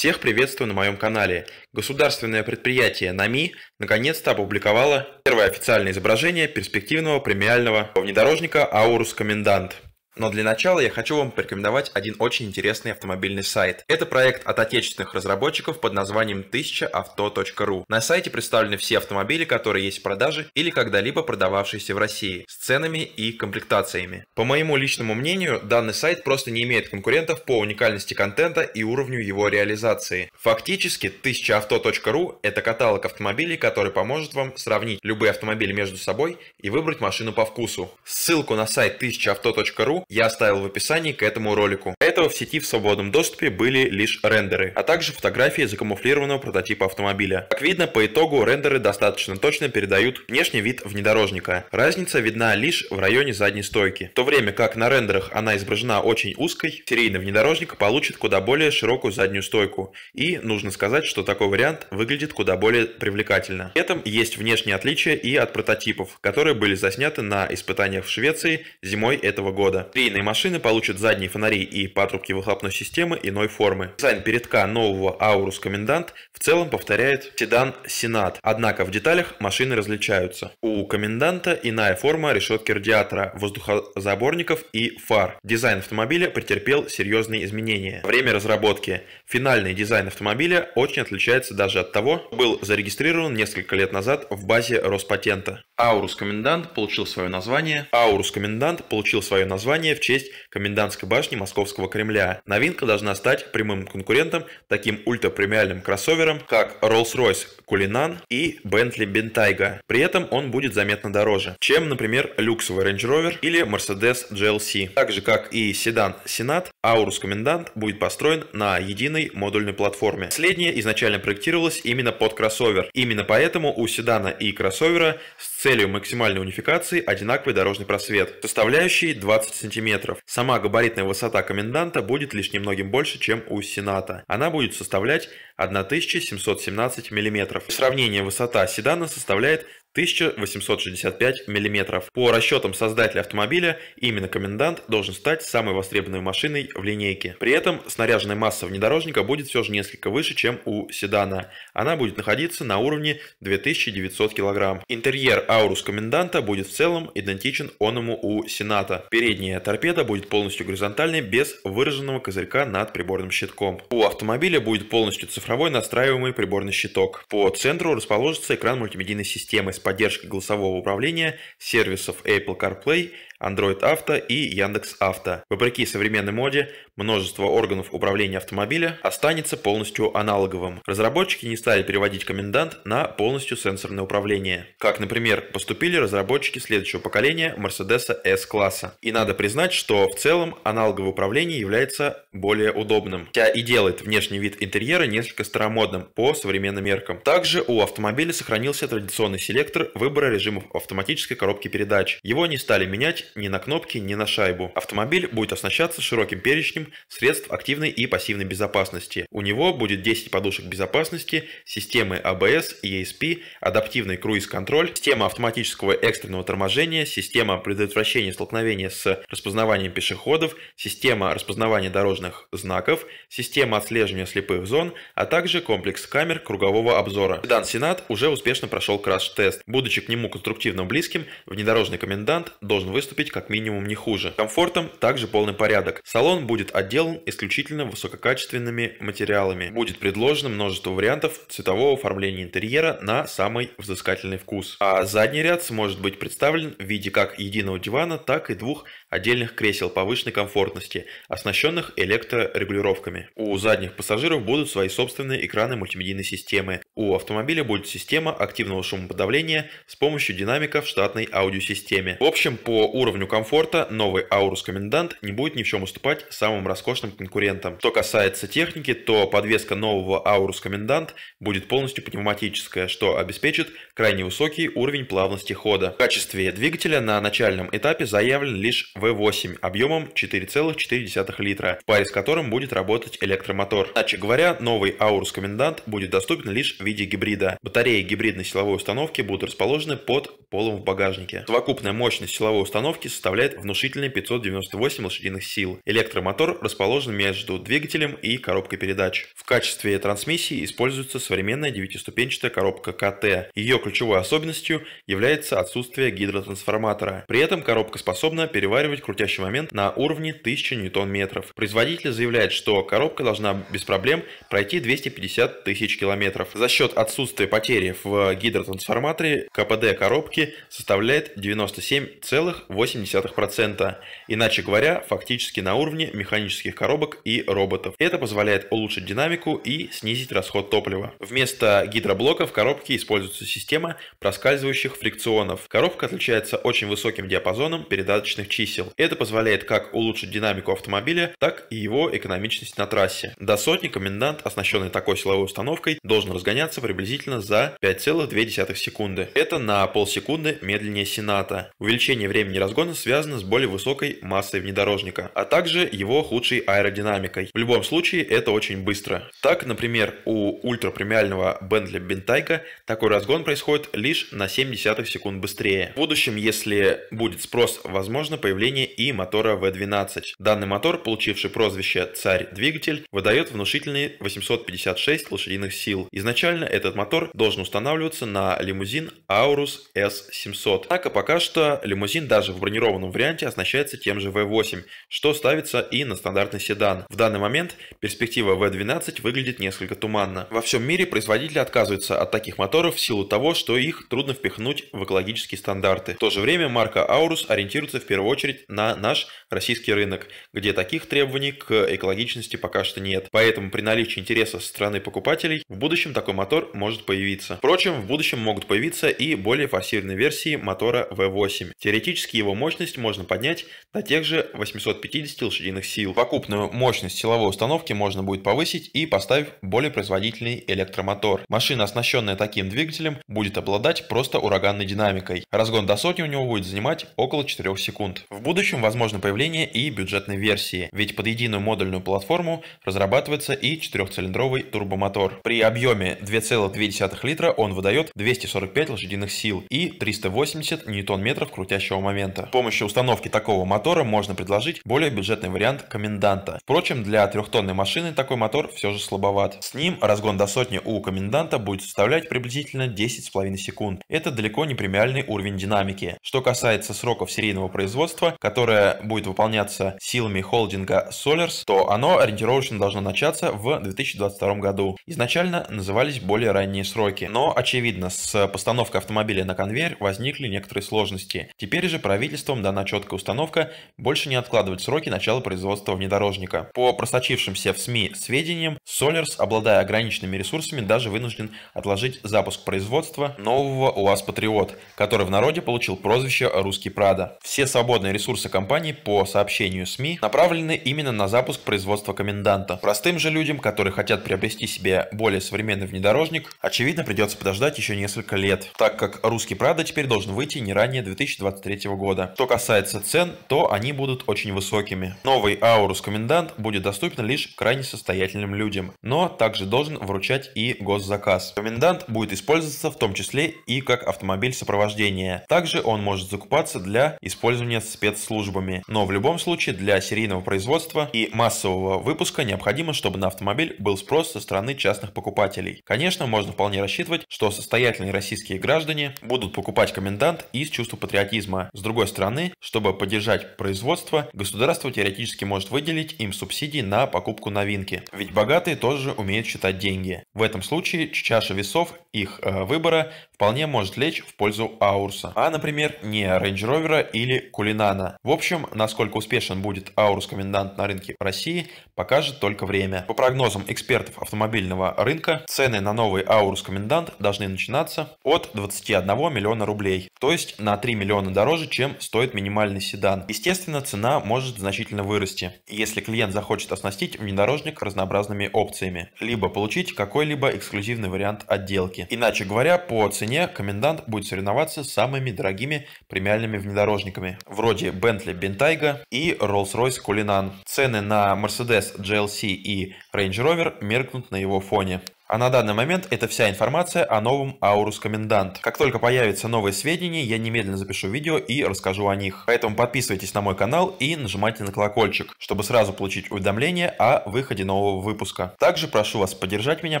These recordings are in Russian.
Всех приветствую на моем канале. Государственное предприятие НАМИ наконец-то опубликовало первое официальное изображение перспективного премиального внедорожника Аурус Комендант. Но для начала я хочу вам порекомендовать один очень интересный автомобильный сайт. Это проект от отечественных разработчиков под названием 1000auto.ru. На сайте представлены все автомобили, которые есть в продаже или когда-либо продававшиеся в России, с ценами и комплектациями. По моему личному мнению, данный сайт просто не имеет конкурентов по уникальности контента и уровню его реализации. Фактически, 1000auto.ru – это каталог автомобилей, который поможет вам сравнить любые автомобили между собой и выбрать машину по вкусу. Ссылку на сайт 1000auto.ru я оставил в описании к этому ролику. До этого в сети в свободном доступе были лишь рендеры, а также фотографии закамуфлированного прототипа автомобиля. Как видно, по итогу рендеры достаточно точно передают внешний вид внедорожника. Разница видна лишь в районе задней стойки. В то время как на рендерах она изображена очень узкой, серийный внедорожник получит куда более широкую заднюю стойку. И нужно сказать, что такой вариант выглядит куда более привлекательно. При этом есть внешние отличия и от прототипов, которые были засняты на испытаниях в Швеции зимой этого года. Рейные машины получат задние фонари и патрубки выхлопной системы иной формы. Дизайн передка нового Аурус Комендант в целом повторяет седан Сенат, однако в деталях машины различаются. У Коменданта иная форма решетки радиатора, воздухозаборников и фар. Дизайн автомобиля претерпел серьезные изменения. Время разработки. Финальный дизайн автомобиля очень отличается даже от того, был зарегистрирован несколько лет назад в базе Роспатента. Аурус Комендант получил свое название. Аурус Комендант получил свое название название в честь комендантской башни Московского Кремля. Новинка должна стать прямым конкурентом таким ультрапремиальным кроссоверам, как Rolls-Royce Cullinan и Bentley Bentayga. При этом он будет заметно дороже, чем, например, люксовый Range Rover или Mercedes GLC. Так же, как и седан Senat, Aurus Commandant будет построен на единой модульной платформе. Последняя изначально проектировалась именно под кроссовер. Именно поэтому у седана и кроссовера с целью максимальной унификации одинаковый дорожный просвет, составляющий 20 см сантиметров. Сама габаритная высота коменданта будет лишь немногим больше, чем у Сената. Она будет составлять 1717 мм. В сравнении высота седана составляет 1865 мм. По расчетам создателя автомобиля, именно комендант должен стать самой востребованной машиной в линейке. При этом снаряженная масса внедорожника будет все же несколько выше, чем у седана. Она будет находиться на уровне 2900 кг. Интерьер Аурус коменданта будет в целом идентичен оному у Сената. Передняя торпеда будет полностью горизонтальной, без выраженного козырька над приборным щитком. У автомобиля будет полностью цифровой настраиваемый приборный щиток. По центру расположится экран мультимедийной системы с поддержкой голосового управления, сервисов Apple CarPlay, Android Auto и Яндекс Авто. Вопреки современной моде, множество органов управления автомобиля останется полностью аналоговым. Разработчики не стали переводить комендант на полностью сенсорное управление. Как, например, поступили разработчики следующего поколения Mercedes S-класса. И надо признать, что в целом аналоговое управление является более удобным, хотя и делает внешний вид интерьера несколько старомодным по современным меркам. Также у автомобиля сохранился традиционный селектор сектор выбора режимов автоматической коробки передач. Его не стали менять ни на кнопки, ни на шайбу. Автомобиль будет оснащаться широким перечнем средств активной и пассивной безопасности. У него будет 10 подушек безопасности, системы ABS, а ESP, адаптивный круиз-контроль, система автоматического экстренного торможения, система предотвращения столкновения с распознаванием пешеходов, система распознавания дорожных знаков, система отслеживания слепых зон, а также комплекс камер кругового обзора. Седан Сенат уже успешно прошел краш-тест. Будучи к нему конструктивно близким, внедорожный комендант должен выступить как минимум не хуже. Комфортом также полный порядок. Салон будет отделан исключительно высококачественными материалами. Будет предложено множество вариантов цветового оформления интерьера на самый взыскательный вкус. А задний ряд сможет быть представлен в виде как единого дивана, так и двух отдельных кресел повышенной комфортности, оснащенных электрорегулировками. У задних пассажиров будут свои собственные экраны мультимедийной системы. У автомобиля будет система активного шумоподавления с помощью динамика в штатной аудиосистеме. В общем, по уровню комфорта новый Aurus Комендант не будет ни в чем уступать самым роскошным конкурентам. Что касается техники, то подвеска нового Aurus Комендант будет полностью пневматическая, что обеспечит крайне высокий уровень плавности хода. В качестве двигателя на начальном этапе заявлен лишь V8 объемом 4,4 литра, в паре с которым будет работать электромотор. Иначе говоря, новый Аурус Комендант будет доступен лишь в виде гибрида. Батареи гибридной силовой установки будут расположены под полом в багажнике. Совокупная мощность силовой установки составляет внушительные 598 лошадиных сил. Электромотор расположен между двигателем и коробкой передач. В качестве трансмиссии используется современная девятиступенчатая коробка КТ. Ее ключевой особенностью является отсутствие гидротрансформатора. При этом коробка способна переваривать устанавливать крутящий момент на уровне 1000 ньютон-метров. Производитель заявляет, что коробка должна без проблем пройти 250 тысяч километров. За счет отсутствия потери в гидротрансформаторе КПД коробки составляет 97,8%, иначе говоря, фактически на уровне механических коробок и роботов. Это позволяет улучшить динамику и снизить расход топлива. Вместо гидроблока в коробке используется система проскальзывающих фрикционов. Коробка отличается очень высоким диапазоном передаточных чисел сил. Это позволяет как улучшить динамику автомобиля, так и его экономичность на трассе. До сотни комендант, оснащенный такой силовой установкой, должен разгоняться приблизительно за 5,2 секунды. Это на полсекунды медленнее Сената. Увеличение времени разгона связано с более высокой массой внедорожника, а также его худшей аэродинамикой. В любом случае, это очень быстро. Так, например, у ультрапремиального Bentley Bentayga такой разгон происходит лишь на 0,7 секунд быстрее. В будущем, если будет спрос, возможно появление охлаждения и мотора V12. Данный мотор, получивший прозвище «Царь-двигатель», выдает внушительные 856 лошадиных сил. Изначально этот мотор должен устанавливаться на лимузин Aurus S700. Однако пока что лимузин даже в бронированном варианте оснащается тем же V8, что ставится и на стандартный седан. В данный момент перспектива V12 выглядит несколько туманно. Во всем мире производители отказываются от таких моторов в силу того, что их трудно впихнуть в экологические стандарты. В то же время марка Aurus ориентируется в первую очередь на наш российский рынок, где таких требований к экологичности пока что нет. Поэтому при наличии интереса со стороны покупателей в будущем такой мотор может появиться. Впрочем, в будущем могут появиться и более пассивные версии мотора V8. Теоретически его мощность можно поднять до тех же 850 лошадиных сил. Покупную мощность силовой установки можно будет повысить и поставив более производительный электромотор. Машина, оснащенная таким двигателем, будет обладать просто ураганной динамикой. Разгон до сотни у него будет занимать около 4 секунд. В в будущем возможно появление и бюджетной версии, ведь под единую модульную платформу разрабатывается и четырехцилиндровый турбомотор. При объеме 2,2 литра он выдает 245 лошадиных сил и 380 ньютон-метров крутящего момента. С помощью установки такого мотора можно предложить более бюджетный вариант коменданта. Впрочем, для трехтонной машины такой мотор все же слабоват. С ним разгон до сотни у коменданта будет составлять приблизительно 10,5 секунд. Это далеко не премиальный уровень динамики. Что касается сроков серийного производства, производства, которое будет выполняться силами холдинга Solars, то оно ориентировочно должно начаться в 2022 году. Изначально назывались более ранние сроки, но, очевидно, с постановкой автомобиля на конвейер возникли некоторые сложности. Теперь же правительством дана четкая установка больше не откладывать сроки начала производства внедорожника. По просочившимся в СМИ сведениям, Solars, обладая ограниченными ресурсами, даже вынужден отложить запуск производства нового УАЗ Патриот, который в народе получил прозвище «Русский Прада». Все свободные ресурсы компании, по сообщению СМИ, направлены именно на запуск производства коменданта. Простым же людям, которые хотят приобрести себе более современный внедорожник, очевидно придется подождать еще несколько лет, так как русский Прада теперь должен выйти не ранее 2023 года. Что касается цен, то они будут очень высокими. Новый Аурус Комендант будет доступен лишь крайне состоятельным людям, но также должен вручать и госзаказ. Комендант будет использоваться в том числе и как автомобиль сопровождения. Также он может закупаться для использования спец спецслужбами. Но в любом случае для серийного производства и массового выпуска необходимо, чтобы на автомобиль был спрос со стороны частных покупателей. Конечно, можно вполне рассчитывать, что состоятельные российские граждане будут покупать комендант из чувства патриотизма. С другой стороны, чтобы поддержать производство, государство теоретически может выделить им субсидии на покупку новинки. Ведь богатые тоже умеют считать деньги. В этом случае чаша весов их э, выбора вполне может лечь в пользу Аурса, а, например, не Range Rover или Кулинана, страна. В общем, насколько успешен будет Аурус комендант на рынке России, покажет только время. По прогнозам экспертов автомобильного рынка, цены на новый Аурус комендант должны начинаться от 21 миллиона рублей, то есть на 3 миллиона дороже, чем стоит минимальный седан. Естественно, цена может значительно вырасти, если клиент захочет оснастить внедорожник разнообразными опциями, либо получить какой-либо эксклюзивный вариант отделки. Иначе говоря, по цене комендант будет соревноваться с самыми дорогими премиальными внедорожниками, вроде были Bentley Bentayga и Rolls-Royce Cullinan. Цены на Mercedes GLC и Range Rover меркнут на его фоне. А на данный момент это вся информация о новом Аурус Комендант. Как только появятся новые сведения, я немедленно запишу видео и расскажу о них. Поэтому подписывайтесь на мой канал и нажимайте на колокольчик, чтобы сразу получить уведомления о выходе нового выпуска. Также прошу вас поддержать меня,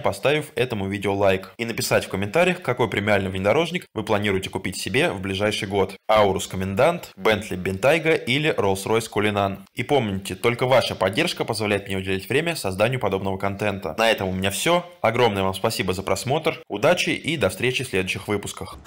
поставив этому видео лайк. И написать в комментариях, какой премиальный внедорожник вы планируете купить себе в ближайший год. Аурус Комендант, Бентли Бентайга или Rolls-Royce Кулинан. И помните, только ваша поддержка позволяет мне уделять время созданию подобного контента. На этом у меня все. Огромное Огромное вам спасибо за просмотр, удачи и до встречи в следующих выпусках.